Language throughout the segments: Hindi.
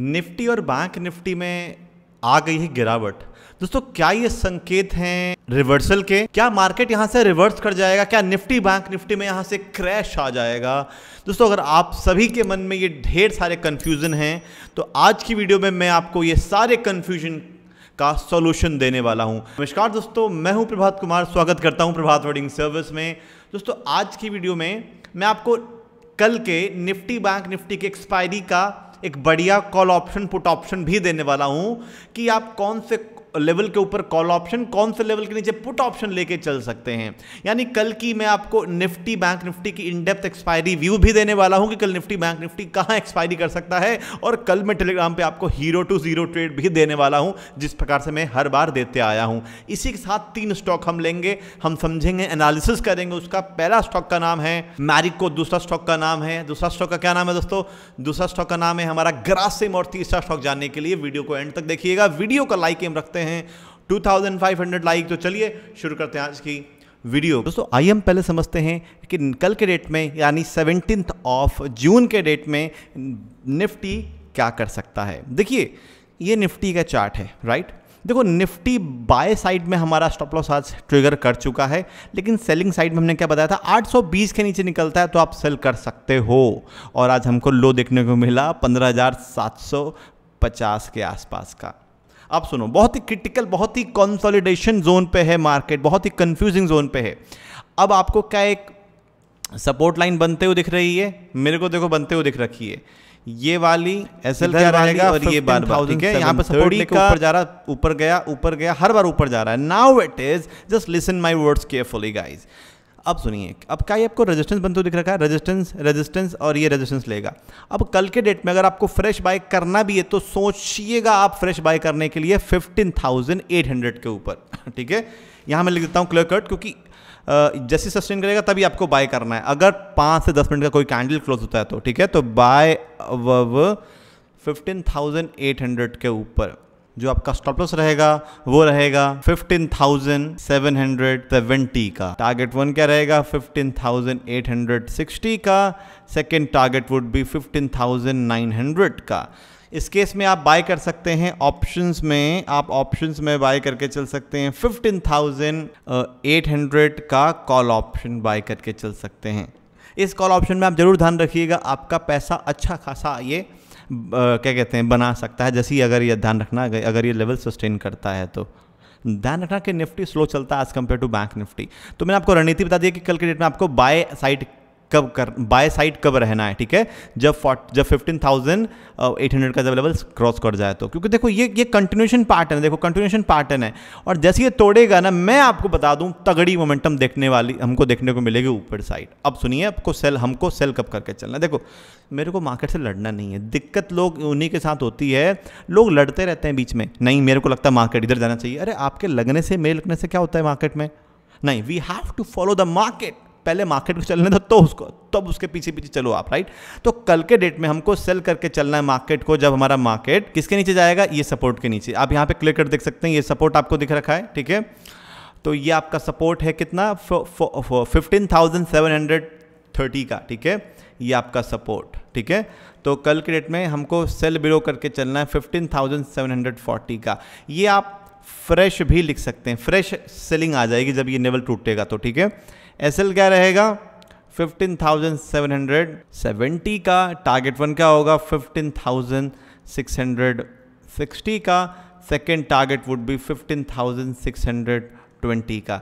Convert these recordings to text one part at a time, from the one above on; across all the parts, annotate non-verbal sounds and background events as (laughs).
निफ्टी और बैंक निफ्टी में आ गई है गिरावट दोस्तों क्या ये संकेत हैं रिवर्सल के क्या मार्केट यहाँ से रिवर्स कर जाएगा क्या निफ्टी बैंक निफ्टी में यहाँ से क्रैश आ जाएगा दोस्तों अगर आप सभी के मन में ये ढेर सारे कन्फ्यूज़न हैं तो आज की वीडियो में मैं आपको ये सारे कन्फ्यूजन का सॉल्यूशन देने वाला हूं नमस्कार दोस्तों मैं हूं प्रभात कुमार स्वागत करता हूं प्रभात वर्डिंग सर्विस में दोस्तों आज की वीडियो में मैं आपको कल के निफ्टी बैंक निफ्टी के एक्सपायरी का एक बढ़िया कॉल ऑप्शन पुट ऑप्शन भी देने वाला हूं कि आप कौन से लेवल के ऊपर कॉल ऑप्शन कौन से लेवल के नीचे पुट ऑप्शन लेके चल सकते हैं यानी कल की मैं आपको निफ्टी बैंक निफ्टी की इनडेप्थ एक्सपायरी व्यू भी देने वाला हूं कि कल निफ्टी बैंक निफ्टी कहां एक्सपायरी कर सकता है और कल मैं टेलीग्राम पे आपको हीरो टू जीरो ट्रेड भी देने वाला हूं जिस प्रकार से मैं हर बार देते आया हूं इसी के साथ तीन स्टॉक हम लेंगे हम समझेंगे एनालिसिस करेंगे उसका पहला स्टॉक का नाम है मैरिको दूसरा स्टॉक का नाम है दूसरा स्टॉक का क्या नाम है दोस्तों दूसरा स्टॉक का नाम है हमारा ग्रासिम और तीसरा स्टॉक जानने के लिए वीडियो को एंड तक देखिएगा वीडियो का लाइक एम रखते हैं हैं 2500 लाइक तो चलिए शुरू करते हैं आज की वीडियो दोस्तों आइए हम पहले समझते हैं कि कल के डेट में यानी सेवनटीन ऑफ जून के डेट में निफ्टी क्या कर सकता है देखिए ये निफ्टी का चार्ट है राइट देखो निफ्टी बाय साइड में हमारा स्टॉप लॉस आज ट्रिगर कर चुका है लेकिन सेलिंग साइड में हमने क्या बताया था 820 के नीचे निकलता है तो आप सेल कर सकते हो और आज हमको लो देखने को मिला 15,750 के आसपास का आप सुनो बहुत ही क्रिटिकल बहुत ही कंसोलिडेशन जोन पे है मार्केट बहुत ही कंफ्यूजिंग जोन पे है अब आपको क्या एक सपोर्ट लाइन बनते हुए दिख रही है मेरे को देखो बनते हुए दिख रखी है ये वाली एस एल क्या रहेगा और ये बार बार ठीक है यहाँ पर सपोर्ट लेके ऊपर जा रहा ऊपर गया ऊपर गया हर बार ऊपर जा रहा है now it is just listen my words carefully guys अब सुनिए अब क्या ये आपको रेजिस्टेंस बनते तो दिख रखा है रेजिस्टेंस रेजिस्टेंस और ये रेजिस्टेंस लेगा अब कल के डेट में अगर आपको फ्रेश बाय करना भी है तो सोचिएगा आप फ्रेश बाय करने के लिए फिफ्टीन के ऊपर ठीक है यहाँ मैं लिख देता हूँ क्लियर कट क्योंकि जैसे सस्टेन करेगा तभी आपको बाय करना है अगर पाँच से दस मिनट का कोई कैंडल क्लोज होता है तो ठीक है तो buy fifteen thousand eight hundred के ऊपर जो आपका स्टॉप लॉस रहेगा वो रहेगा 15,770 का टारगेट वन क्या रहेगा 15,860 का सेकेंड टारगेट वुड बी 15,900 का इस केस में आप बाय कर सकते हैं ऑप्शंस में आप ऑप्शंस में बाय करके चल सकते हैं 15,800 का कॉल ऑप्शन बाय करके चल सकते हैं इस कॉल ऑप्शन में आप ज़रूर ध्यान रखिएगा आपका पैसा अच्छा खासा ये क्या कहते हैं बना सकता है जैसे ही अगर ये ध्यान रखना अगर ये लेवल सस्टेन करता है तो ध्यान रखना कि निफ्टी स्लो चलता है as compare to bank Nifty तो मैंने आपको रणनीति बता दी कि कल के डेट में आपको बाय साइड कब कर बाय साइड कब रहना है ठीक है जब जब फिफ्टीन थाउजेंड एट हंड्रेड का जब लेवल क्रॉस कर जाए तो क्योंकि देखो ये ये कंटिन्यूशन पैटर्न है देखो कंटिन्यूशन पैटर्न है और जैसे ये तोड़ेगा ना मैं आपको बता दूं तगड़ी मोमेंटम देखने वाली हमको देखने को मिलेगी ऊपर साइड अब सुनिए आपको सेल हमको सेल कब करके चलना देखो मेरे को मार्केट से लड़ना नहीं है दिक्कत लोग उन्हीं के साथ होती है लोग लड़ते रहते हैं बीच में नहीं मेरे को लगता है मार्केट इधर जाना चाहिए अरे आपके लगने से मेरे लगने से क्या होता है मार्केट में नहीं we have to follow the market पहले मार्केट को चलने दो तो उसको तब तो उसके पीछे पीछे चलो आप राइट तो कल के डेट में हमको सेल करके चलना है मार्केट को जब हमारा मार्केट किसके नीचे जाएगा ये सपोर्ट के नीचे आप यहाँ पे क्लिक कर देख सकते हैं ये सपोर्ट आपको दिख रखा है ठीक है तो ये आपका सपोर्ट है कितना fifteen thousand seven hundred thirty का ठीक है ये आपका सपोर्ट ठीक है तो कल के डेट में हमको सेल बिलो करके चलना है fifteen thousand seven hundred forty का ये आप फ्रेश भी लिख सकते हैं फ्रेश सेलिंग आ जाएगी जब ये लेवल टूटेगा तो ठीक है एस क्या रहेगा 15,770 का टारगेट वन क्या होगा 15,660 का सेकेंड टारगेट वुड बी 15,620 का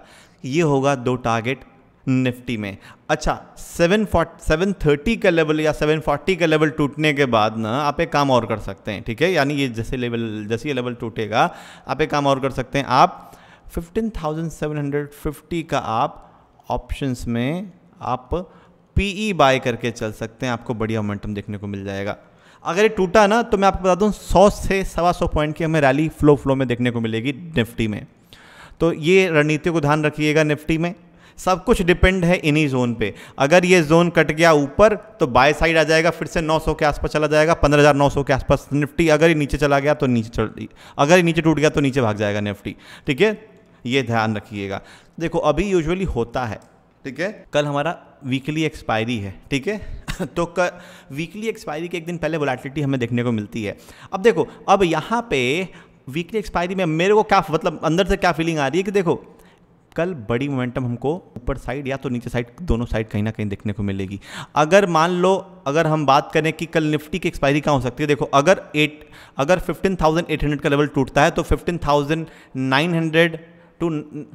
ये होगा दो टारगेट निफ्टी में अच्छा सेवन सेवन थर्टी का लेवल या सेवन फोर्टी का लेवल टूटने के बाद ना आप एक काम और कर सकते हैं ठीक है यानी ये जैसे लेवल जैसे ये लेवल टूटेगा आप एक काम और कर सकते हैं आप 15,750 का आप ऑप्शंस में आप पीई बाय e करके चल सकते हैं आपको बढ़िया मोमेंटम देखने को मिल जाएगा अगर ये टूटा ना तो मैं आपको बता दूं सौ से सवा सौ पॉइंट की हमें रैली फ्लो फ्लो में देखने को मिलेगी निफ्टी में तो ये रणनीति को ध्यान रखिएगा निफ्टी में सब कुछ डिपेंड है इन्हीं जोन पे अगर ये जोन कट गया ऊपर तो बाय साइड आ जाएगा फिर से 900 के आसपास चला जाएगा 15,900 के आसपास निफ्टी अगर ये नीचे चला गया तो नीचे चल अगर ये नीचे टूट गया तो नीचे भाग जाएगा निफ्टी ठीक है ये ध्यान रखिएगा देखो अभी यूजुअली होता है ठीक है कल हमारा वीकली एक्सपायरी है ठीक है (laughs) तो कल वीकली एक्सपायरी के एक दिन पहले वोलाटिलिटी हमें देखने को मिलती है अब देखो अब यहाँ पे वीकली एक्सपायरी में मेरे को क्या मतलब अंदर से क्या फीलिंग आ रही है कि देखो कल बड़ी मोमेंटम हमको ऊपर साइड या तो नीचे साइड दोनों साइड कहीं ना कहीं देखने को मिलेगी अगर मान लो अगर हम बात करें कि कल निफ्टी की एक्सपायरी कहाँ हो सकती है देखो अगर एट अगर 15,800 का लेवल टूटता है तो 15,900 टू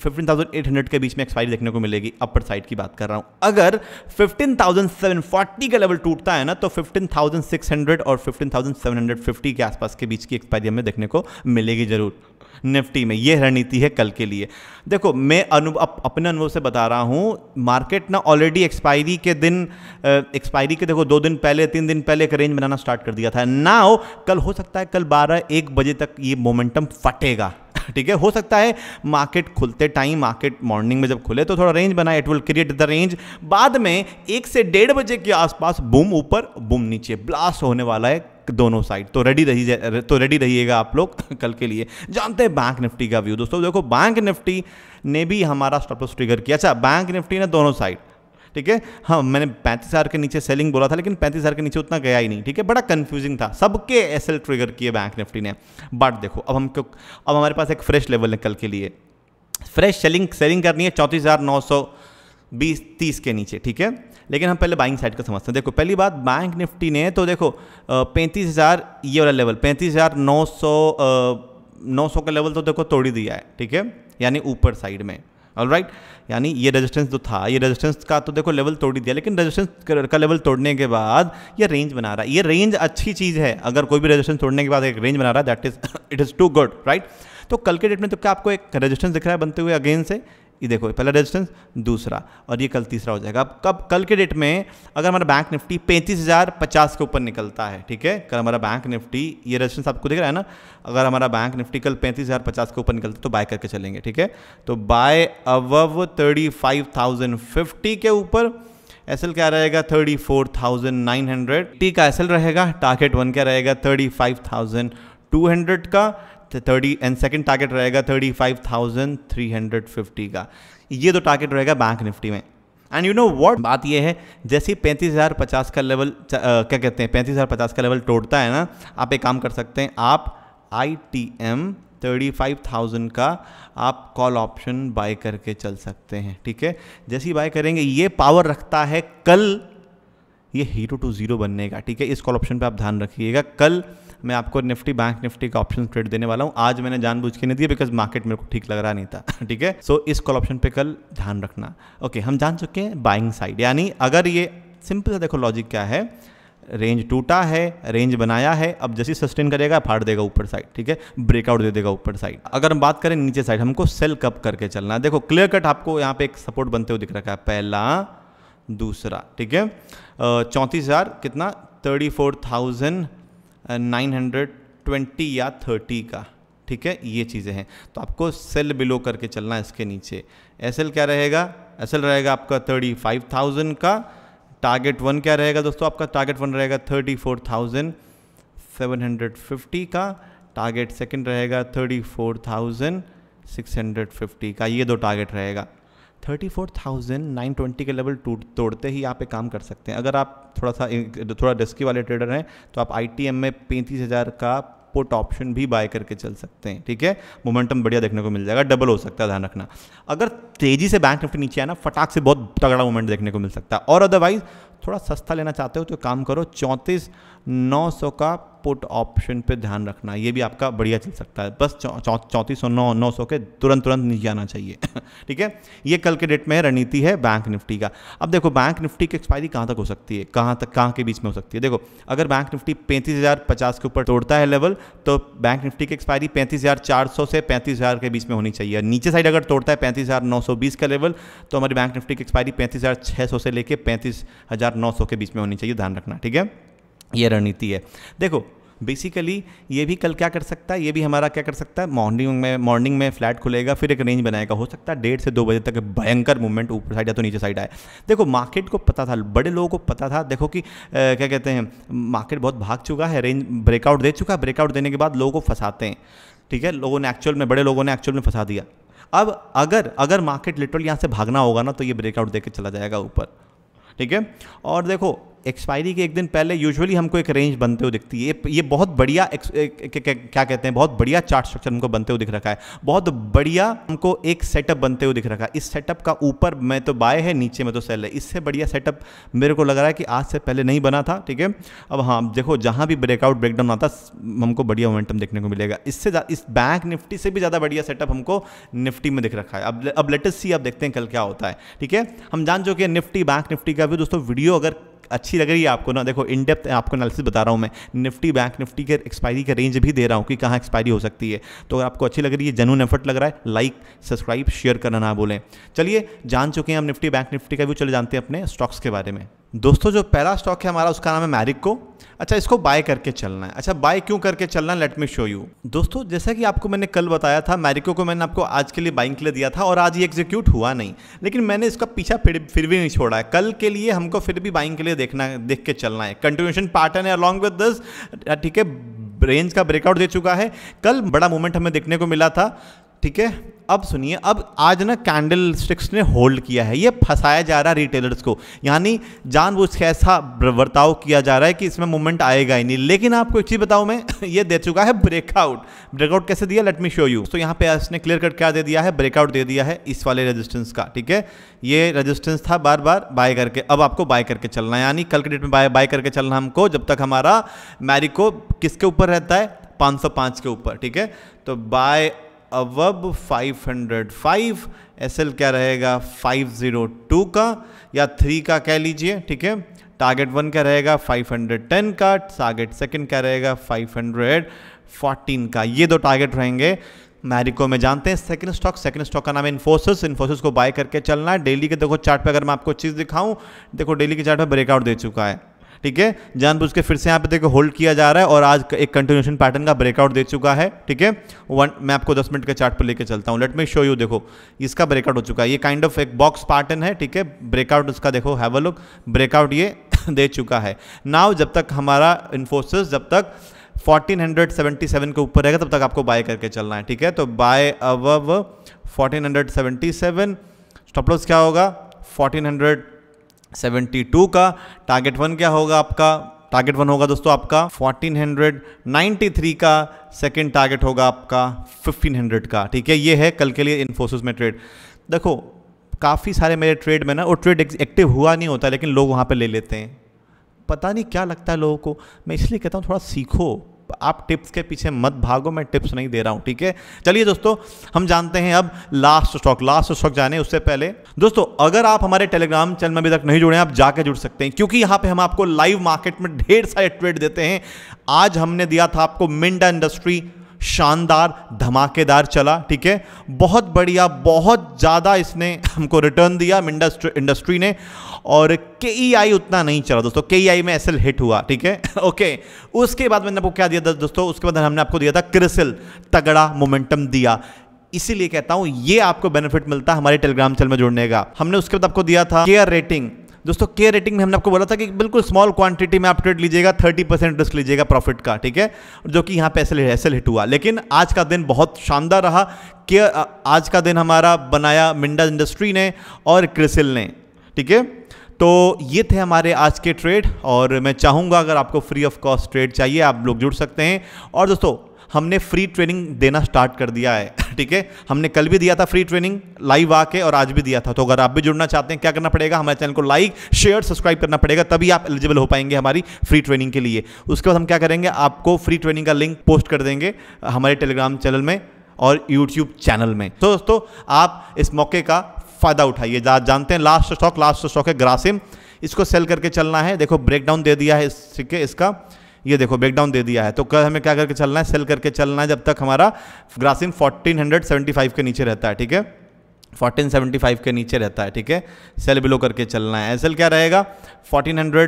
फिफ्टीन के बीच में एक्सपायरी देखने को मिलेगी अपर साइड की बात कर रहा हूँ अगर 15,740 का लेवल टूटता है ना तो 15,600 और 15,750 के आसपास के बीच की एक्सपायरी हमें देखने को मिलेगी ज़रूर निफ्टी में यह रणनीति है कल के लिए देखो मैं अनु अप, अपने अनुभव से बता रहा हूँ मार्केट ना ऑलरेडी एक्सपायरी के दिन एक्सपायरी के देखो दो दिन पहले तीन दिन पहले एक रेंज बनाना स्टार्ट कर दिया था नाउ कल हो सकता है कल बारह एक बजे तक ये मोमेंटम फटेगा ठीक है हो सकता है मार्केट खुलते टाइम मार्केट मॉर्निंग में जब खुले तो थोड़ा रेंज बनाए it will create the range बाद में एक से डेढ़ बजे के आसपास बूम ऊपर बुम नीचे ब्लास्ट होने वाला है दोनों साइड तो रेडी रही तो रेडी रहिएगा आप लोग (laughs) कल के लिए जानते हैं बैंक निफ्टी का व्यू दोस्तों देखो बैंक निफ्टी ने भी हमारा स्टॉप ट्रिगर किया अच्छा बैंक निफ्टी ने दोनों साइड ठीक है हाँ मैंने पैंतीस हज़ार के नीचे सेलिंग बोला था लेकिन पैंतीस हज़ार के नीचे उतना गया ही नहीं ठीक है बड़ा कन्फ्यूजिंग था सबके एस एल ट्रिगर किए बैंक निफ्टी ने बट देखो अब हम अब हमारे पास एक फ्रेश लेवल है कल के लिए फ्रेश सेलिंग सेलिंग करनी है चौंतीस हज़ार नौ सौ बीस तीस के नीचे ठीक है लेकिन हम पहले बाइंग साइड को समझते हैं देखो पहली बात बैंक निफ्टी ने तो देखो पैंतीस हज़ार ये वाला लेवल पैंतीस हज़ार नौ सौ नौ सौ का लेवल तो देखो तोड़ ही दिया है ठीक है यानी ऊपर साइड में ऑल राइट यानी ये रेजिस्टेंस जो तो था ये रेजिस्टेंस का तो देखो लेवल तोड़ ही दिया लेकिन रेजिस्टेंस का लेवल तोड़ने के बाद ये रेंज बना रहा है ये रेंज अच्छी चीज़ है अगर कोई भी रेजिस्टेंस तोड़ने के बाद एक रेंज बना रहा है that is it is too good right तो कल के डेट में तो क्या आपको एक रेजिस्टेंस दिख रहा है बनते हुए अगेन से ये देखो पहला रेजिस्टेंस दूसरा और ये कल तीसरा हो जाएगा अब कब कल के डेट में अगर हमारा बैंक निफ्टी पैंतीस हज़ार पचास के ऊपर निकलता है ठीक है कल हमारा बैंक निफ्टी ये रेजिस्टेंस आपको दिख रहा है ना अगर हमारा बैंक निफ्टी कल पैंतीस हज़ार पचास के ऊपर निकलता है तो बाय करके चलेंगे ठीक है तो बाय अव थर्टी फाइव थाउजेंड फिफ्टी के ऊपर एस एल क्या रहेगा thirty four thousand nine hundred टी का एस एल रहेगा टारगेट वन क्या रहेगा thirty five thousand two hundred का थर्टी एंड सेकेंड टारगेट रहेगा thirty five thousand three hundred fifty का ये तो टारगेट रहेगा बैंक निफ्टी में एंड यू नो वॉट बात ये है जैसे ही पैंतीस हज़ार पचास का लेवल क्या कहते हैं पैंतीस हज़ार पचास का लेवल तोड़ता है ना आप एक काम कर सकते हैं आप I T M thirty five thousand का आप कॉल ऑप्शन बाय करके चल सकते हैं ठीक है जैसे ही बाय करेंगे ये पावर रखता है कल ये हीरो टू ज़ीरो बनने का ठीक है इस कॉल ऑप्शन पे आप ध्यान रखिएगा कल मैं आपको निफ्टी बैंक निफ्टी का ऑप्शन ट्रेड देने वाला हूँ आज मैंने जानबूझ के नहीं दिया बिकॉज मार्केट मेरे को ठीक लग रहा नहीं था (laughs) ठीक है सो इस कॉल ऑप्शन पे कल ध्यान रखना ओके हम जान चुके हैं बाइंग साइड यानी अगर ये सिंपल सा देखो लॉजिक क्या है रेंज टूटा है रेंज बनाया है अब जैसे सस्टेन करेगा फाड़ देगा ऊपर साइड ठीक है ब्रेकआउट दे देगा ऊपर साइड अगर हम बात करें नीचे साइड हमको सेल कप करके चलना है देखो क्लियर कट आपको यहाँ पे एक सपोर्ट बनते हुए दिख रखा है पहला दूसरा ठीक है चौंतीस हज़ार कितना थर्टी फोर थाउजेंड 920 या 30 का ठीक है ये चीज़ें हैं तो आपको सेल बिलो करके चलना है इसके नीचे एस क्या रहेगा एस रहेगा आपका थर्टी फाइव थाउजेंड का टारगेट वन क्या रहेगा दोस्तों आपका टारगेट वन रहेगा thirty four thousand seven hundred fifty का टारगेट सेकंड रहेगा thirty four thousand six hundred fifty का ये दो टारगेट रहेगा thirty four thousand nine twenty के लेवल तोड़ते ही आप एक काम कर सकते हैं अगर आप थोड़ा सा थोड़ा रिस्की वाले ट्रेडर हैं तो आप आई में पैंतीस हज़ार का पुट ऑप्शन भी बाय करके चल सकते हैं ठीक है मोमेंटम बढ़िया देखने को मिल जाएगा डबल हो सकता है ध्यान रखना अगर तेजी से बैंक निफ्टी नीचे आना फटाक से बहुत तगड़ा मोमेंट देखने को मिल सकता है और अदरवाइज थोड़ा सस्ता लेना चाहते हो तो काम करो चौंतीस नौ सौ का पुट ऑप्शन पे ध्यान रखना ये भी आपका बढ़िया चल सकता है बस चौंतीस सौ नौ नौ सौ के तुरंत तुरंत नीचे आना चाहिए (laughs) ठीक है ये कल के डेट में रणनीति है बैंक निफ्टी का अब देखो बैंक निफ्टी की एक्सपायरी कहाँ तक हो सकती है कहाँ तक कहाँ के बीच में हो सकती है देखो अगर बैंक निफ्टी पैंतीस हज़ार पचास के ऊपर तोड़ता है लेवल तो बैंक निफ्टी की एक्सपायरी पैंतीस हज़ार चार सौ से पैंतीस हज़ार के बीच में होनी चाहिए नीचे साइड अगर तोड़ता है पैंतीस हज़ार नौ सौ बीस का लेवल तो हमारी बैंक निफ्टी की एक्सपायरी पैंतीस हज़ार छः सौ से लेकर पैंतीस हज़ार के बीच में होनी चाहिए ध्यान रखना ठीक है ये रणनीति है देखो बेसिकली ये भी कल क्या कर सकता है ये भी हमारा क्या कर सकता है मॉर्निंग में मॉर्निंग में फ्लैट खुलेगा फिर एक रेंज बनाएगा हो सकता है डेढ़ से दो बजे तक भयंकर मूवमेंट ऊपर साइड या तो नीचे साइड आए देखो मार्केट को पता था बड़े लोगों को पता था देखो कि आ, क्या कहते हैं मार्केट बहुत भाग चुका है रेंज ब्रेकआउट दे चुका है ब्रेकआउट देने के बाद लोगों को फंसाते हैं ठीक है लोगों ने एक्चुअल में बड़े लोगों ने एक्चुअल में फंसा दिया अब अगर अगर मार्केट लिटरली यहाँ से भागना होगा ना तो ये ब्रेकआउट दे चला जाएगा ऊपर ठीक है और देखो एक्सपायरी के एक दिन पहले यूजुअली हमको एक रेंज बनते हुए दिखती है ये बहुत बढ़िया क्या कहते हैं बहुत बढ़िया चार्ट स्ट्रक्चर हमको बनते हुए दिख रखा है बहुत बढ़िया हमको एक सेटअप बनते हुए दिख रखा है इस सेटअप का ऊपर में तो बाय है नीचे में तो सेल है इससे बढ़िया सेटअप मेरे को लग रहा है कि आज से पहले नहीं बना था ठीक है अब हाँ देखो जहाँ भी ब्रेकआउट ब्रेकडाउन आता हमको बढ़िया मोमेंटम देखने को मिलेगा इससे इस बैंक निफ्टी से भी ज़्यादा बढ़िया सेटअप हमको निफ्टी में दिख रखा है अब अब लेटेस्ट सी आप देखते हैं कल क्या होता है ठीक है हम जान चुके हैं निफ्टी बैंक निफ्टी का भी दोस्तों वीडियो अगर अच्छी लग रही है आपको ना देखो इन डेप्थ आपको एनालिसिस बता रहा हूँ मैं निफ्टी बैंक निफ्टी के एक्सपायरी का रेंज भी दे रहा हूँ कि कहाँ एक्सपायरी हो सकती है तो अगर आपको अच्छी लग रही है जनून एफर्ट लग रहा है लाइक सब्सक्राइब शेयर करना ना बोलें चलिए जान चुके हैं हम निफ्टी बैंक निफ्टी का भी चले जानते हैं अपने स्टॉक्स के बारे में दोस्तों जो पहला स्टॉक है हमारा उसका नाम है मैरिको अच्छा इसको बाय करके चलना है अच्छा बाय क्यों करके चलना है लेट मी शो यू दोस्तों जैसा कि आपको मैंने कल बताया था मैरिको को मैंने आपको आज के लिए बाइंग के लिए दिया था और आज ये एग्जीक्यूट हुआ नहीं लेकिन मैंने इसका पीछा फिर फिर भी नहीं छोड़ा है कल के लिए हमको फिर भी बाइंग के लिए देखना देख के चलना है कंटिन्यूशन पैटर्न है अलॉन्ग विद दिस ठीक है रेंज का ब्रेकआउट दे चुका है कल बड़ा मूवमेंट हमें देखने को मिला था ठीक है अब सुनिए अब आज ना कैंडल स्टिक्स ने होल्ड किया है ये फंसाया जा रहा है रिटेलर्स को यानी जानबूझ के ऐसा बर्ताव किया जा रहा है कि इसमें मूवमेंट आएगा ही नहीं लेकिन आपको एक चीज़ बताऊं मैं (laughs) ये दे चुका है ब्रेकआउट ब्रेकआउट कैसे दिया लेट मी शो यू तो यहाँ पे इसने क्लियर कट क्या दे दिया है ब्रेकआउट दे दिया है इस वाले रजिस्टेंस का ठीक है ये रजिस्टेंस था बार बार बाय करके अब आपको बाय करके चलना है यानी कल के डेट में बाय बाय करके चलना हमको जब तक हमारा मैरिको किसके ऊपर रहता है 505 के ऊपर ठीक है तो buy above 505 five S L क्या रहेगा 502 का या थ्री का कह लीजिए ठीक है टारगेट वन क्या रहेगा 510 का टारगेट सेकंड क्या रहेगा 514 का ये दो टारगेट रहेंगे मैरिको में जानते हैं सेकंड स्टॉक सेकंड स्टॉक का नाम है इन्फोसिस इन्फोसिस को बाय करके चलना है डेली के देखो चार्ट पे अगर मैं आपको चीज़ दिखाऊं देखो डेली के चार्ट पे ब्रेकआउट दे चुका है ठीक है जानबूझ के फिर से यहाँ पे देखो होल्ड किया जा रहा है और आज एक कंटिन्यूशन पैटर्न का ब्रेकआउट दे चुका है ठीक है वन मैं आपको 10 मिनट के चार्ट पर लेके चलता हूँ लेट मी शो यू देखो इसका ब्रेकआउट हो चुका है ये काइंड kind ऑफ of एक बॉक्स पैटर्न है ठीक है ब्रेकआउट उसका देखो हैव अ लुक ब्रेकआउट ये (laughs) दे चुका है नाव जब तक हमारा इन्फोसिस जब तक 1477 के ऊपर रहेगा तब तक आपको बाय करके चलना है ठीक है तो बाय अब 1477 स्टॉप लॉस क्या होगा 1400 72 का टारगेट वन क्या होगा आपका टारगेट वन होगा दोस्तों आपका 1493 का सेकंड टारगेट होगा आपका 1500 का ठीक है ये है कल के लिए इन्फोसिस में ट्रेड देखो काफ़ी सारे मेरे ट्रेड में ना वो ट्रेड एक्टिव हुआ नहीं होता लेकिन लोग वहाँ पर ले लेते हैं पता नहीं क्या लगता है लोगों को मैं इसलिए कहता हूँ थोड़ा सीखो आप टिप्स के पीछे मत भागो मैं टिप्स नहीं दे रहा हूं ठीक है चलिए दोस्तों हम जानते हैं अब लास्ट स्टॉक लास्ट स्टॉक जाने उससे पहले दोस्तों अगर आप हमारे टेलीग्राम चैनल में अभी तक नहीं जुड़े आप जाके जुड़ सकते हैं क्योंकि यहां पे हम आपको लाइव मार्केट में ढेर सारे ट्रेड देते हैं आज हमने दिया था आपको मिंडा इंडस्ट्री शानदार धमाकेदार चला ठीक है बहुत बढ़िया बहुत ज़्यादा इसने हमको रिटर्न दिया मिंडा इंडस्ट्री ने और के ई आई उतना नहीं चला दोस्तों के ई आई में एस एल हिट हुआ ठीक है ओके (laughs) उसके बाद मैंने आपको क्या दिया था दोस्तों उसके बाद हमने आपको दिया था क्रिसिल तगड़ा मोमेंटम दिया इसीलिए कहता हूं ये आपको बेनिफिट मिलता है हमारे टेलीग्राम चैनल में जुड़ने का हमने उसके बाद आपको दिया था केयर रेटिंग दोस्तों केयर रेटिंग में हमने आपको बोला था कि बिल्कुल स्मॉल क्वांटिटी में आप ट्रेड लीजिएगा 30 परसेंट रिस्क लीजिएगा प्रॉफिट का ठीक है जो कि यहाँ पे ऐसे एसल हिट हुआ लेकिन आज का दिन बहुत शानदार रहा केयर आज का दिन हमारा बनाया मिंडा इंडस्ट्री ने और क्रिसिल ने ठीक है तो ये थे हमारे आज के ट्रेड और मैं चाहूँगा अगर आपको फ्री ऑफ कॉस्ट ट्रेड चाहिए आप लोग जुड़ सकते हैं और दोस्तों हमने फ्री ट्रेनिंग देना स्टार्ट कर दिया है (laughs) ठीक है हमने कल भी दिया था फ्री ट्रेनिंग लाइव आके और आज भी दिया था तो अगर आप भी जुड़ना चाहते हैं क्या करना पड़ेगा हमारे चैनल को लाइक शेयर सब्सक्राइब करना पड़ेगा तभी आप एलिजिबल हो पाएंगे हमारी फ्री ट्रेनिंग के लिए उसके बाद हम क्या करेंगे आपको फ्री ट्रेनिंग का लिंक पोस्ट कर देंगे हमारे टेलीग्राम चैनल में और यूट्यूब चैनल में तो दोस्तों आप इस मौके का फ़ायदा उठाइए जानते हैं लास्ट स्टॉक लास्ट स्टॉक है ग्रासिम इसको सेल करके चलना है देखो ब्रेकडाउन दे दिया है इसके इसका ये देखो ब्रेकडाउन दे दिया है तो कल हमें क्या करके चलना है सेल करके चलना है जब तक हमारा ग्रासिम 1475 के नीचे रहता है ठीक है 1475 के नीचे रहता है ठीक है सेल बिलो करके चलना है एसएल क्या रहेगा 1400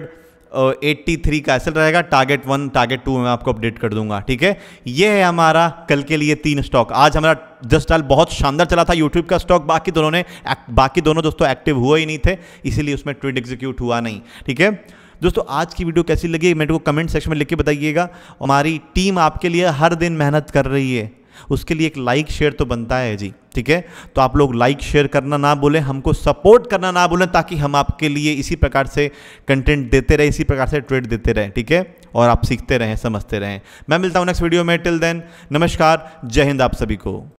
एट्टी थ्री का एसल रहेगा टारगेट वन टारगेट टू मैं आपको अपडेट कर दूंगा ठीक है ये है हमारा कल के लिए तीन स्टॉक आज हमारा जस्ट डाल बहुत शानदार चला था यूट्यूब का स्टॉक बाकी दोनों ने बाकी दोनों दोस्तों एक्टिव हुए ही नहीं थे इसीलिए उसमें ट्रेड एग्जीक्यूट हुआ नहीं ठीक है दोस्तों आज की वीडियो कैसी लगी मेरे को कमेंट सेक्शन में लिख के बताइएगा हमारी टीम आपके लिए हर दिन मेहनत कर रही है उसके लिए एक लाइक शेयर तो बनता है जी ठीक है तो आप लोग लाइक शेयर करना ना बोलें हमको सपोर्ट करना ना बोलें ताकि हम आपके लिए इसी प्रकार से कंटेंट देते रहे इसी प्रकार से ट्रेड देते रहें ठीक है और आप सीखते रहें समझते रहें मैं मिलता हूँ नेक्स्ट वीडियो में टिल देन नमस्कार जय हिंद आप सभी को